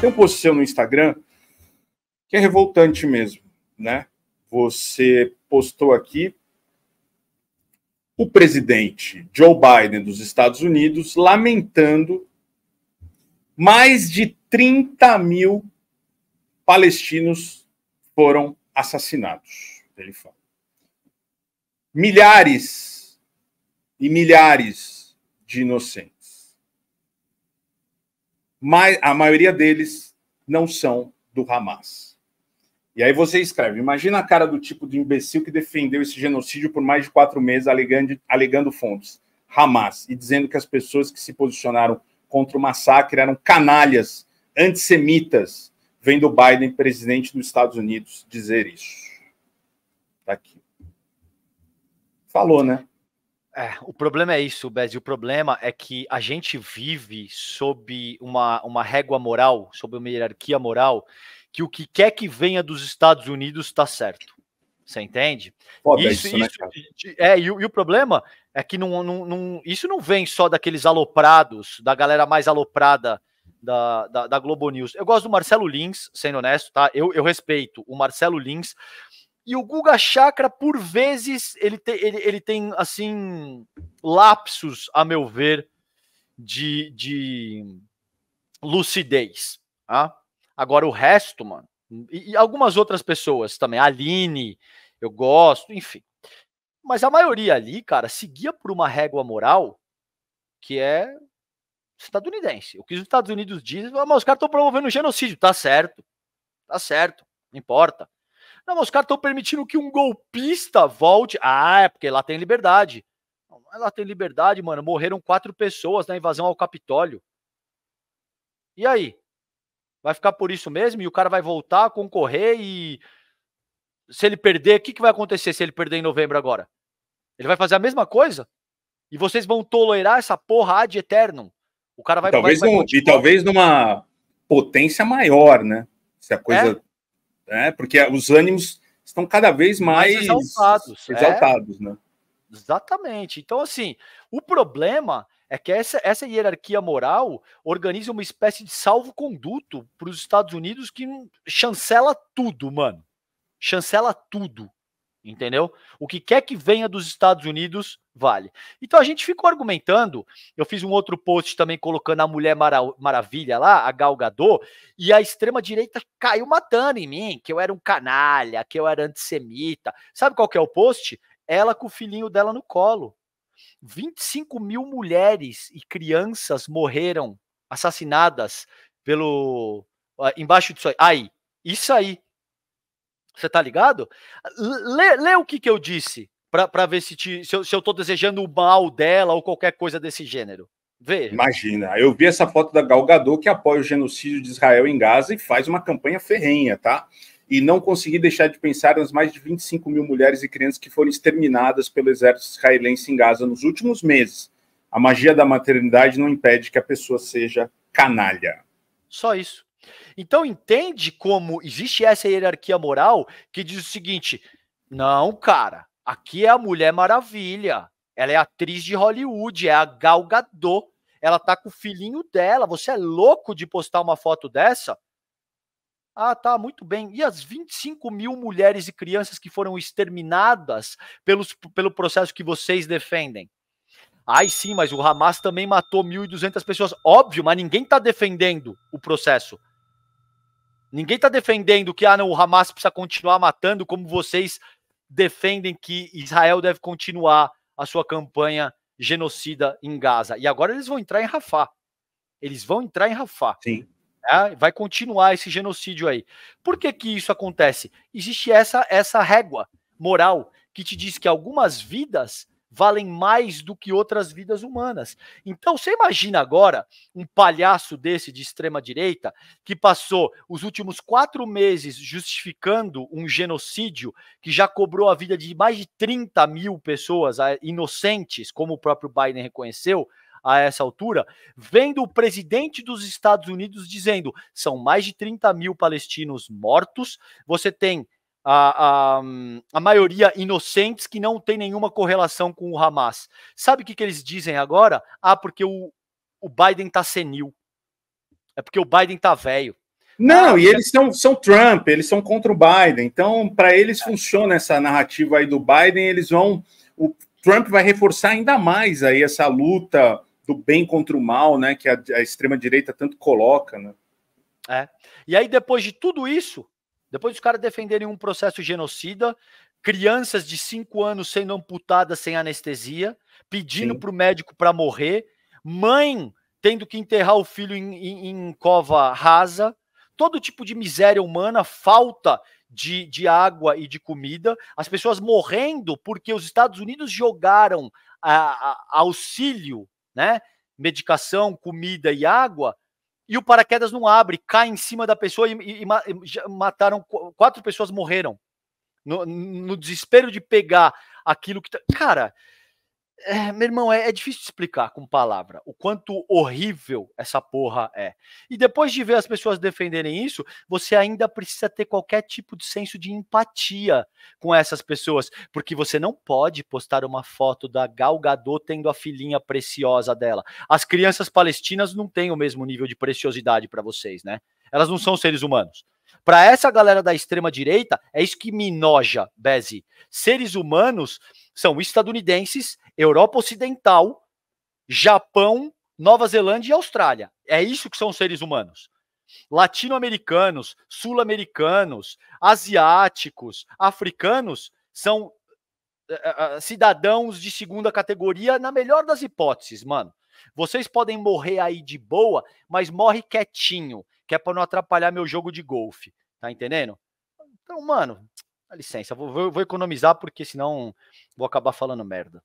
Tem um post seu no Instagram que é revoltante mesmo, né? Você postou aqui o presidente Joe Biden dos Estados Unidos lamentando mais de 30 mil palestinos foram assassinados, ele fala. Milhares e milhares de inocentes mas a maioria deles não são do Hamas. E aí você escreve: imagina a cara do tipo de imbecil que defendeu esse genocídio por mais de quatro meses, alegando, alegando fontes. Hamas, e dizendo que as pessoas que se posicionaram contra o massacre eram canalhas, antissemitas, vendo Biden, presidente dos Estados Unidos, dizer isso. Tá aqui. Falou, né? É, o problema é isso, Bez. O problema é que a gente vive sob uma, uma régua moral, sob uma hierarquia moral, que o que quer que venha dos Estados Unidos está certo. Você entende? isso, isso, né, é, e, e, o problema é que não, não, não, isso não vem só daqueles aloprados, da galera mais aloprada da, da, da Globo News. Eu gosto do Marcelo Lins, sendo honesto, tá? Eu, eu respeito o Marcelo Lins, e o Guga Chakra, por vezes, ele, te, ele, ele tem, assim, lapsos, a meu ver, de, de lucidez. Tá? Agora, o resto, mano, e, e algumas outras pessoas também, Aline, eu gosto, enfim. Mas a maioria ali, cara, seguia por uma régua moral que é estadunidense. O que os Estados Unidos dizem, mas os caras estão promovendo genocídio, tá certo. Tá certo, não importa. Não, mas os caras estão permitindo que um golpista volte. Ah, é porque lá tem liberdade. Lá tem liberdade, mano. Morreram quatro pessoas na invasão ao Capitólio. E aí? Vai ficar por isso mesmo? E o cara vai voltar, concorrer e. Se ele perder, o que, que vai acontecer se ele perder em novembro agora? Ele vai fazer a mesma coisa? E vocês vão tolerar essa porra ad eternum? O cara vai. Talvez vai, vai um, e talvez numa potência maior, né? Se a coisa é? né? Porque os ânimos estão cada vez mais, mais exaltados. É. exaltados é? né? Exatamente. Então, assim, o problema é que essa, essa hierarquia moral organiza uma espécie de salvo-conduto para os Estados Unidos que chancela tudo, mano. Chancela tudo entendeu? O que quer que venha dos Estados Unidos vale. Então a gente ficou argumentando. Eu fiz um outro post também colocando a Mulher Mara Maravilha lá, a Gal Gadot, e a extrema direita caiu matando em mim, que eu era um canalha, que eu era antissemita. Sabe qual que é o post? Ela com o filhinho dela no colo. 25 mil mulheres e crianças morreram assassinadas pelo ah, embaixo disso aí. Aí, isso aí, você tá ligado? Lê, lê o que, que eu disse para ver se, te, se, eu, se eu tô desejando o mal dela ou qualquer coisa desse gênero. Vê. Imagina, eu vi essa foto da Galgador que apoia o genocídio de Israel em Gaza e faz uma campanha ferrenha, tá? E não consegui deixar de pensar nas mais de 25 mil mulheres e crianças que foram exterminadas pelo exército israelense em Gaza nos últimos meses. A magia da maternidade não impede que a pessoa seja canalha. Só isso. Então entende como existe essa hierarquia moral que diz o seguinte: não, cara, aqui é a Mulher Maravilha, ela é atriz de Hollywood, é a Gal ela tá com o filhinho dela, você é louco de postar uma foto dessa? Ah, tá, muito bem. E as 25 mil mulheres e crianças que foram exterminadas pelos, pelo processo que vocês defendem? Ai, sim, mas o Hamas também matou 1.200 pessoas. Óbvio, mas ninguém está defendendo o processo. Ninguém está defendendo que ah, não, o Hamas precisa continuar matando, como vocês defendem que Israel deve continuar a sua campanha genocida em Gaza. E agora eles vão entrar em Rafah. Eles vão entrar em Rafah. Sim. Né? Vai continuar esse genocídio aí. Por que, que isso acontece? Existe essa, essa régua moral que te diz que algumas vidas valem mais do que outras vidas humanas. Então, você imagina agora um palhaço desse de extrema direita que passou os últimos quatro meses justificando um genocídio que já cobrou a vida de mais de 30 mil pessoas ah, inocentes, como o próprio Biden reconheceu a essa altura, vendo o presidente dos Estados Unidos dizendo: são mais de 30 mil palestinos mortos, você tem a, a, a, maioria inocentes que não tem nenhuma correlação com o Hamas. Sabe o que, que eles dizem agora? Ah, porque o, o Biden tá senil. É porque o Biden tá velho. Não, ah, e eles são, são Trump, eles são contra o Biden. Então, para eles é. funciona essa narrativa aí do Biden, eles vão. O Trump vai reforçar ainda mais aí essa luta do bem contra o mal, né? Que a, a extrema-direita tanto coloca, né? É. E aí, depois de tudo isso, depois os caras defenderem um processo genocida, crianças de 5 anos sendo amputadas sem anestesia, pedindo para o médico para morrer, mãe tendo que enterrar o filho em, em, em, cova rasa, todo tipo de miséria humana, falta de, de água e de comida, as pessoas morrendo porque os Estados Unidos jogaram a, a, auxílio, né, medicação, comida e água e o paraquedas não abre, cai em cima da pessoa e, e, e mataram quatro pessoas morreram no, no desespero de pegar aquilo que tá... cara é, meu irmão, é, é, difícil explicar com palavra o quanto horrível essa porra é. E depois de ver as pessoas defenderem isso, você ainda precisa ter qualquer tipo de senso de empatia com essas pessoas, porque você não pode postar uma foto da Gal Gadot tendo a filhinha preciosa dela. As crianças palestinas não têm o mesmo nível de preciosidade para vocês, né? Elas não são seres humanos. Para essa galera da extrema direita, é isso que me noja, Bezi. Seres humanos são estadunidenses, Europa Ocidental, Japão, Nova Zelândia e Austrália. É isso que são seres humanos. Latino-americanos, sul-americanos, asiáticos, africanos são eh, eh, eh, cidadãos de segunda categoria, na melhor das hipóteses, mano. Vocês podem morrer aí de boa, mas morre quietinho que é para não atrapalhar meu jogo de golfe, tá entendendo? Então, mano, dá licença, vou, vou, vou economizar porque senão vou acabar falando merda.